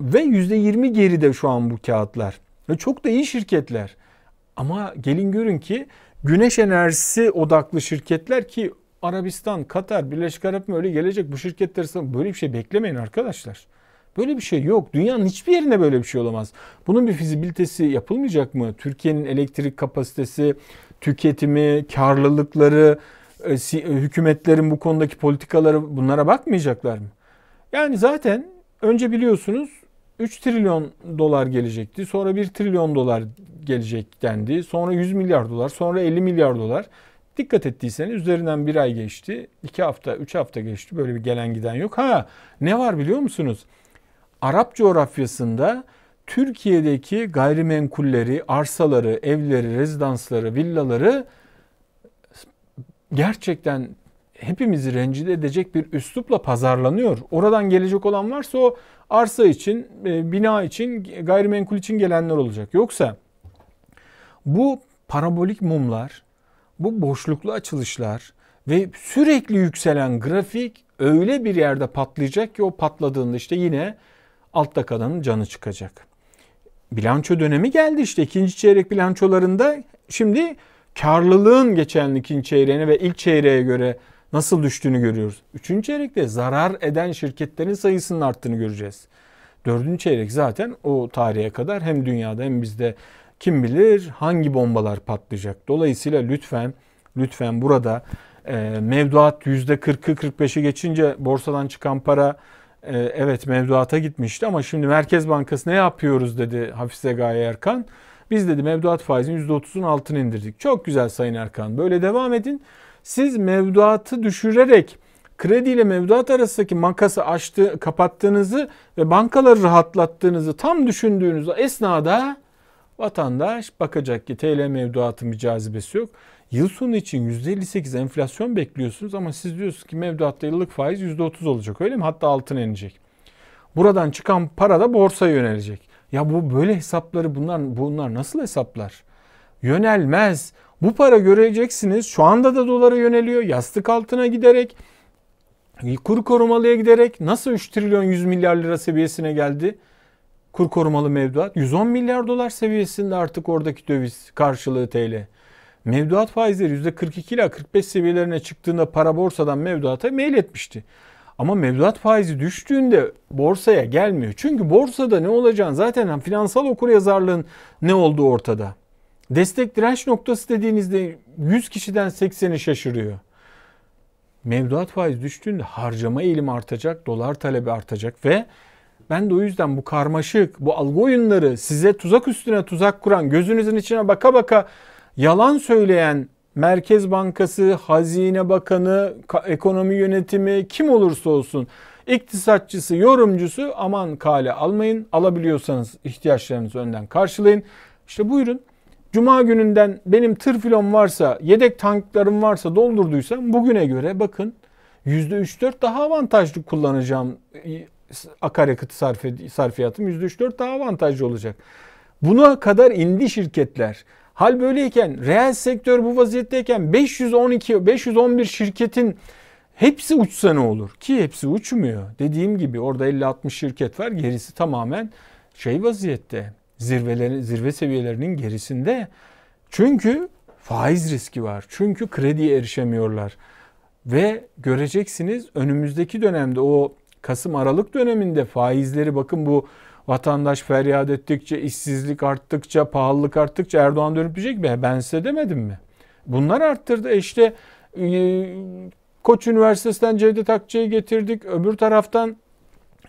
Ve %20 geride şu an bu kağıtlar. Ve çok da iyi şirketler. Ama gelin görün ki güneş enerjisi odaklı şirketler ki Arabistan, Katar, Birleşik Arap Emirlikleri gelecek bu şirketler böyle bir şey beklemeyin arkadaşlar. Böyle bir şey yok. Dünyanın hiçbir yerinde böyle bir şey olamaz. Bunun bir fizibilitesi yapılmayacak mı? Türkiye'nin elektrik kapasitesi, tüketimi, karlılıkları, e, e, hükümetlerin bu konudaki politikaları bunlara bakmayacaklar mı? Yani zaten önce biliyorsunuz 3 trilyon dolar gelecekti. Sonra 1 trilyon dolar gelecek dendi. Sonra 100 milyar dolar, sonra 50 milyar dolar. Dikkat ettiyseniz üzerinden bir ay geçti, iki hafta, üç hafta geçti. Böyle bir gelen giden yok. Ha ne var biliyor musunuz? Arap coğrafyasında Türkiye'deki gayrimenkulleri, arsaları, evleri, rezidansları, villaları gerçekten hepimizi rencide edecek bir üslupla pazarlanıyor. Oradan gelecek olan varsa o arsa için, e, bina için, gayrimenkul için gelenler olacak. Yoksa bu parabolik mumlar, bu boşluklu açılışlar ve sürekli yükselen grafik öyle bir yerde patlayacak ki o patladığında işte yine altta kalanın canı çıkacak. Bilanço dönemi geldi işte ikinci çeyrek bilançolarında şimdi karlılığın geçen ikinci çeyreğine ve ilk çeyreğe göre nasıl düştüğünü görüyoruz. Üçüncü çeyrekte zarar eden şirketlerin sayısının arttığını göreceğiz. Dördüncü çeyrek zaten o tarihe kadar hem dünyada hem bizde kim bilir hangi bombalar patlayacak. Dolayısıyla lütfen lütfen burada e, mevduat %40'ı 45'i geçince borsadan çıkan para e, evet mevduata gitmişti ama şimdi Merkez Bankası ne yapıyoruz dedi Hafize Gaye Erkan. Biz dedi mevduat faizini %30'un altına indirdik. Çok güzel Sayın Erkan böyle devam edin. Siz mevduatı düşürerek kredi ile mevduat arasındaki makası açtı, kapattığınızı ve bankaları rahatlattığınızı tam düşündüğünüz esnada vatandaş bakacak ki TL mevduatın bir cazibesi yok. Yıl sonu için %58 enflasyon bekliyorsunuz ama siz diyorsunuz ki mevduatta yıllık faiz %30 olacak öyle mi? Hatta altın inecek. Buradan çıkan para da borsaya yönelecek. Ya bu böyle hesapları bunlar bunlar nasıl hesaplar? Yönelmez. Bu para göreceksiniz şu anda da dolara yöneliyor yastık altına giderek kur korumalıya giderek nasıl 3 trilyon 100 milyar lira seviyesine geldi? Kur korumalı mevduat 110 milyar dolar seviyesinde artık oradaki döviz karşılığı TL. Mevduat faizleri %42 ile 45 seviyelerine çıktığında para borsadan mevduata mail etmişti. Ama mevduat faizi düştüğünde borsaya gelmiyor. Çünkü borsada ne olacağını zaten finansal okuryazarlığın ne olduğu ortada. Destek direnç noktası dediğinizde 100 kişiden 80'i şaşırıyor. Mevduat faiz düştüğünde harcama eğilimi artacak, dolar talebi artacak ve ben de o yüzden bu karmaşık, bu algı oyunları size tuzak üstüne tuzak kuran, gözünüzün içine baka baka yalan söyleyen Merkez Bankası, Hazine Bakanı, ekonomi yönetimi kim olursa olsun iktisatçısı, yorumcusu aman kale almayın. Alabiliyorsanız ihtiyaçlarınızı önden karşılayın. İşte buyurun Cuma gününden benim tır filom varsa, yedek tanklarım varsa doldurduysam bugüne göre bakın %3-4 daha avantajlı kullanacağım e, akaryakıt sarfi, sarfiyatım %3-4 daha avantajlı olacak. Buna kadar indi şirketler. Hal böyleyken reel sektör bu vaziyetteyken 512 511 şirketin hepsi uçsa ne olur? Ki hepsi uçmuyor. Dediğim gibi orada 50-60 şirket var. Gerisi tamamen şey vaziyette zirvelerin, zirve seviyelerinin gerisinde. Çünkü faiz riski var. Çünkü krediye erişemiyorlar. Ve göreceksiniz önümüzdeki dönemde o Kasım Aralık döneminde faizleri bakın bu vatandaş feryat ettikçe, işsizlik arttıkça, pahalılık arttıkça Erdoğan dönüp diyecek mi? Ben size demedim mi? Bunlar arttırdı. E işte ıı, Koç Üniversitesi'nden Cevdet Akçay'ı getirdik. Öbür taraftan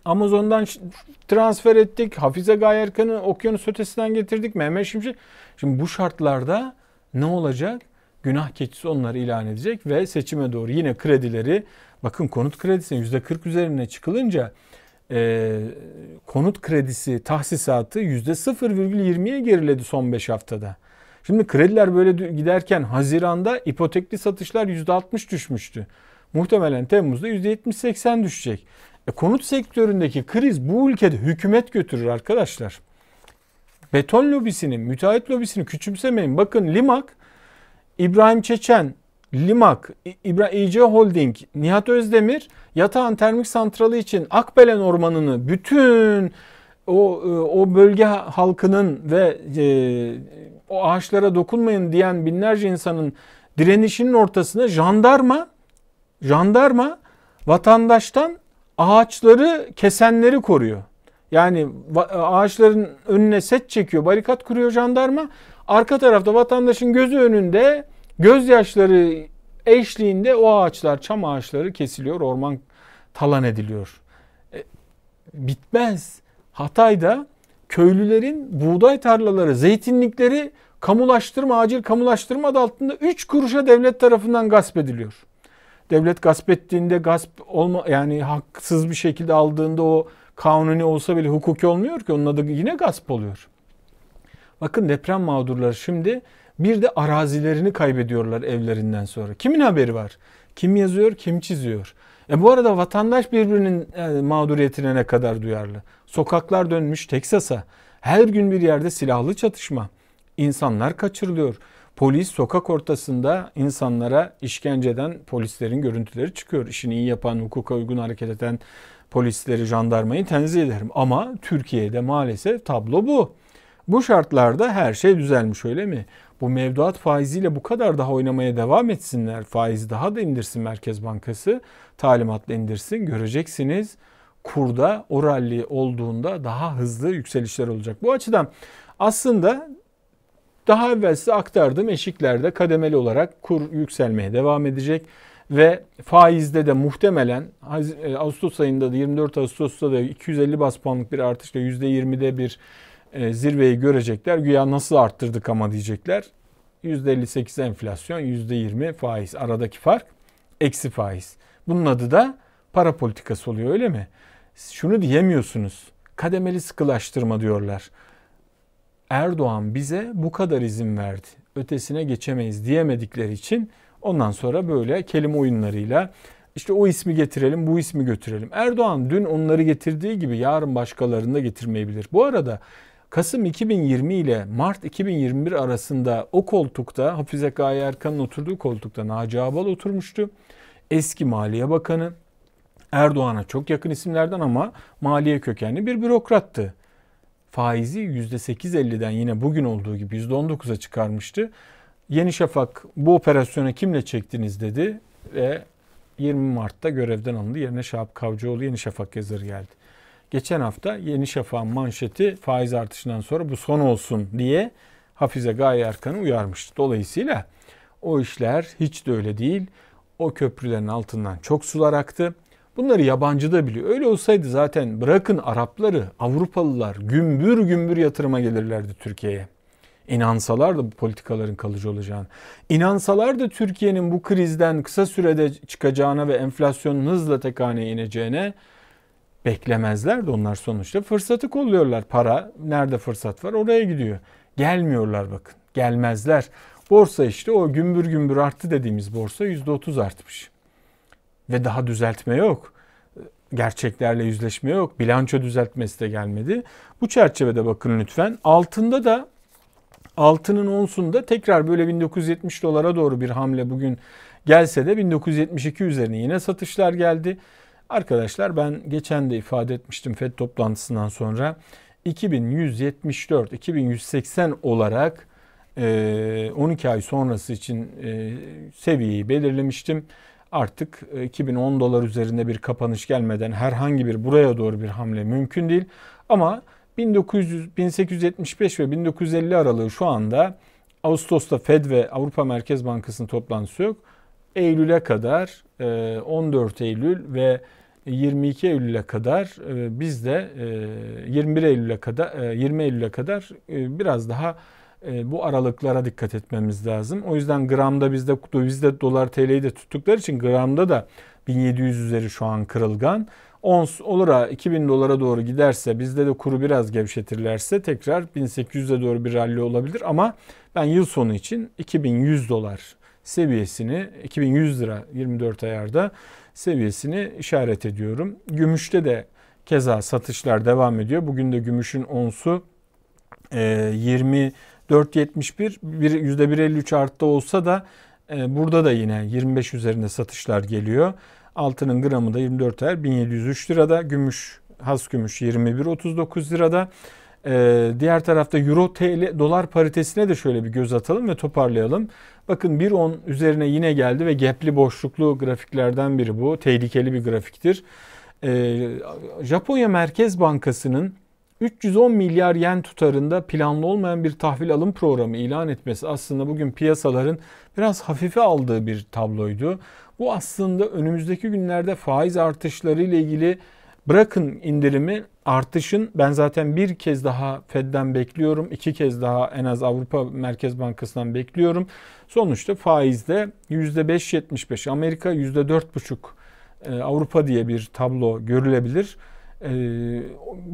Amazon'dan transfer ettik. Hafize Gayerkan'ı okyanus ötesinden getirdik. Mehmet Şimşek. Şimdi bu şartlarda ne olacak? Günah keçisi onları ilan edecek ve seçime doğru yine kredileri bakın konut kredisine %40 üzerine çıkılınca e, konut kredisi tahsisatı %0,20'ye geriledi son 5 haftada. Şimdi krediler böyle giderken Haziran'da ipotekli satışlar %60 düşmüştü. Muhtemelen Temmuz'da %70-80 düşecek. E, konut sektöründeki kriz bu ülkede hükümet götürür arkadaşlar. Beton lobisini, müteahhit lobisini küçümsemeyin. Bakın Limak, İbrahim Çeçen, Limak, İbra İC Holding, Nihat Özdemir yatağın termik santralı için Akbelen Ormanı'nı bütün o e, o bölge halkının ve e, o ağaçlara dokunmayın diyen binlerce insanın direnişinin ortasına jandarma jandarma vatandaştan ağaçları kesenleri koruyor. Yani ağaçların önüne set çekiyor, barikat kuruyor jandarma. Arka tarafta vatandaşın gözü önünde gözyaşları eşliğinde o ağaçlar, çam ağaçları kesiliyor, orman talan ediliyor. E, bitmez. Hatay'da köylülerin buğday tarlaları, zeytinlikleri kamulaştırma, acil kamulaştırma adı altında 3 kuruşa devlet tarafından gasp ediliyor devlet gasp ettiğinde gasp olma yani haksız bir şekilde aldığında o kanuni olsa bile hukuki olmuyor ki onun adı yine gasp oluyor. Bakın deprem mağdurları şimdi bir de arazilerini kaybediyorlar evlerinden sonra. Kimin haberi var? Kim yazıyor, kim çiziyor? E bu arada vatandaş birbirinin e, mağduriyetine ne kadar duyarlı? Sokaklar dönmüş Teksas'a. Her gün bir yerde silahlı çatışma. İnsanlar kaçırılıyor polis sokak ortasında insanlara işkenceden polislerin görüntüleri çıkıyor. İşini iyi yapan, hukuka uygun hareket eden polisleri, jandarmayı tenzih ederim. Ama Türkiye'de maalesef tablo bu. Bu şartlarda her şey düzelmiş öyle mi? Bu mevduat faiziyle bu kadar daha oynamaya devam etsinler. Faizi daha da indirsin Merkez Bankası. Talimatla indirsin. Göreceksiniz kurda o olduğunda daha hızlı yükselişler olacak. Bu açıdan aslında daha evvel size aktardığım eşiklerde kademeli olarak kur yükselmeye devam edecek ve faizde de muhtemelen e, Ağustos ayında da 24 Ağustos'ta da 250 bas puanlık bir artışla %20'de bir e, zirveyi görecekler. Güya nasıl arttırdık ama diyecekler. %58 enflasyon, %20 faiz. Aradaki fark eksi faiz. Bunun adı da para politikası oluyor öyle mi? Şunu diyemiyorsunuz. Kademeli sıkılaştırma diyorlar. Erdoğan bize bu kadar izin verdi. Ötesine geçemeyiz diyemedikleri için ondan sonra böyle kelime oyunlarıyla işte o ismi getirelim, bu ismi götürelim. Erdoğan dün onları getirdiği gibi yarın başkalarını da getirmeyebilir. Bu arada Kasım 2020 ile Mart 2021 arasında o koltukta Hafize Gaye Erkan'ın oturduğu koltukta Naci Abal oturmuştu. Eski Maliye Bakanı Erdoğan'a çok yakın isimlerden ama maliye kökenli bir bürokrattı faizi %8.50'den yine bugün olduğu gibi %19'a çıkarmıştı. Yeni Şafak bu operasyonu kimle çektiniz dedi ve 20 Mart'ta görevden alındı. Yerine Şahap Kavcıoğlu Yeni Şafak yazarı geldi. Geçen hafta Yeni Şafak'ın manşeti faiz artışından sonra bu son olsun diye Hafize Gaye Erkan'ı uyarmıştı. Dolayısıyla o işler hiç de öyle değil. O köprülerin altından çok sular aktı. Bunları yabancı da biliyor. Öyle olsaydı zaten bırakın Arapları, Avrupalılar gümbür gümbür yatırıma gelirlerdi Türkiye'ye. İnansalar da bu politikaların kalıcı olacağını. İnansalar da Türkiye'nin bu krizden kısa sürede çıkacağına ve enflasyonun hızla tek ineceğine beklemezler de onlar sonuçta. Fırsatı kolluyorlar. Para nerede fırsat var oraya gidiyor. Gelmiyorlar bakın. Gelmezler. Borsa işte o gümbür gümbür arttı dediğimiz borsa %30 artmış ve daha düzeltme yok. Gerçeklerle yüzleşme yok. Bilanço düzeltmesi de gelmedi. Bu çerçevede bakın lütfen. Altında da altının onsunda tekrar böyle 1970 dolara doğru bir hamle bugün gelse de 1972 üzerine yine satışlar geldi. Arkadaşlar ben geçen de ifade etmiştim FED toplantısından sonra 2174 2180 olarak 12 ay sonrası için seviyeyi belirlemiştim artık 2010 e, dolar üzerinde bir kapanış gelmeden herhangi bir buraya doğru bir hamle mümkün değil. Ama 1900, 1875 ve 1950 aralığı şu anda Ağustos'ta Fed ve Avrupa Merkez Bankası'nın toplantısı yok. Eylül'e kadar 14 e, Eylül ve 22 Eylül'e kadar e, biz de 21 Eylül'e kadar 20 Eylül'e kadar biraz daha e, bu aralıklara dikkat etmemiz lazım. O yüzden gramda bizde dövizde dolar TL'yi de tuttukları için gramda da 1700 üzeri şu an kırılgan. Ons olura 2000 dolara doğru giderse bizde de kuru biraz gevşetirlerse tekrar 1800'e doğru bir rally olabilir ama ben yıl sonu için 2100 dolar seviyesini 2100 lira 24 ayarda seviyesini işaret ediyorum. Gümüşte de keza satışlar devam ediyor. Bugün de gümüşün onsu 20 e, 4.71 %1.53 arttı olsa da e, burada da yine 25 üzerinde satışlar geliyor. Altının gramı da 24 er 1703 lirada. Gümüş, has gümüş 21.39 lirada. Ee, diğer tarafta Euro TL dolar paritesine de şöyle bir göz atalım ve toparlayalım. Bakın 1.10 üzerine yine geldi ve gapli boşluklu grafiklerden biri bu. Tehlikeli bir grafiktir. Ee, Japonya Merkez Bankası'nın 310 milyar yen tutarında planlı olmayan bir tahvil alım programı ilan etmesi aslında bugün piyasaların biraz hafife aldığı bir tabloydu. Bu aslında önümüzdeki günlerde faiz artışları ile ilgili bırakın indirimi artışın ben zaten bir kez daha Fed'den bekliyorum. iki kez daha en az Avrupa Merkez Bankası'ndan bekliyorum. Sonuçta faizde %5.75 Amerika %4.5 e, Avrupa diye bir tablo görülebilir. Ee,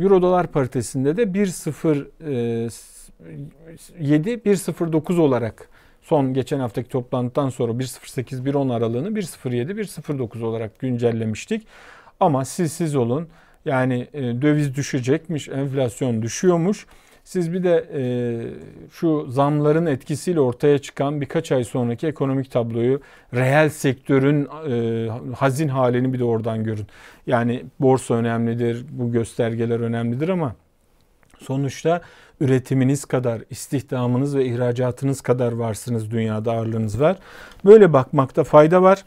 Euro dolar paritesinde de 1.07-1.09 e, olarak son geçen haftaki toplantıdan sonra 1.08-1.10 aralığını 1.07-1.09 olarak güncellemiştik. Ama siz siz olun yani e, döviz düşecekmiş, enflasyon düşüyormuş. Siz bir de e, şu zamların etkisiyle ortaya çıkan birkaç ay sonraki ekonomik tabloyu, reel sektörün e, hazin halini bir de oradan görün. Yani borsa önemlidir, bu göstergeler önemlidir ama sonuçta üretiminiz kadar, istihdamınız ve ihracatınız kadar varsınız dünyada ağırlığınız var. Böyle bakmakta fayda var.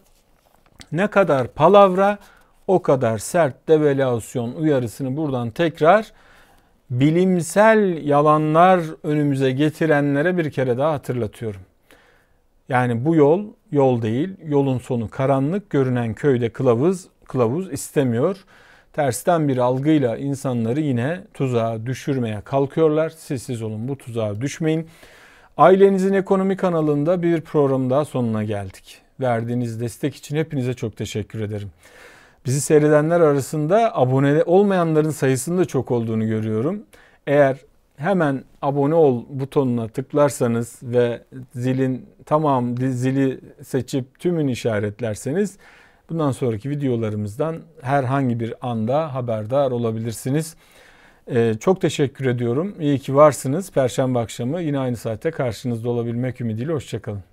Ne kadar palavra o kadar sert devalüasyon uyarısını buradan tekrar bilimsel yalanlar önümüze getirenlere bir kere daha hatırlatıyorum. Yani bu yol yol değil, yolun sonu karanlık, görünen köyde kılavuz, kılavuz istemiyor. Tersten bir algıyla insanları yine tuzağa düşürmeye kalkıyorlar. Siz siz olun bu tuzağa düşmeyin. Ailenizin ekonomi kanalında bir program daha sonuna geldik. Verdiğiniz destek için hepinize çok teşekkür ederim. Bizi seyredenler arasında abone olmayanların sayısının da çok olduğunu görüyorum. Eğer hemen abone ol butonuna tıklarsanız ve zilin tamam zili seçip tümünü işaretlerseniz bundan sonraki videolarımızdan herhangi bir anda haberdar olabilirsiniz. Ee, çok teşekkür ediyorum. İyi ki varsınız. Perşembe akşamı yine aynı saatte karşınızda olabilmek ümidiyle. Hoşçakalın.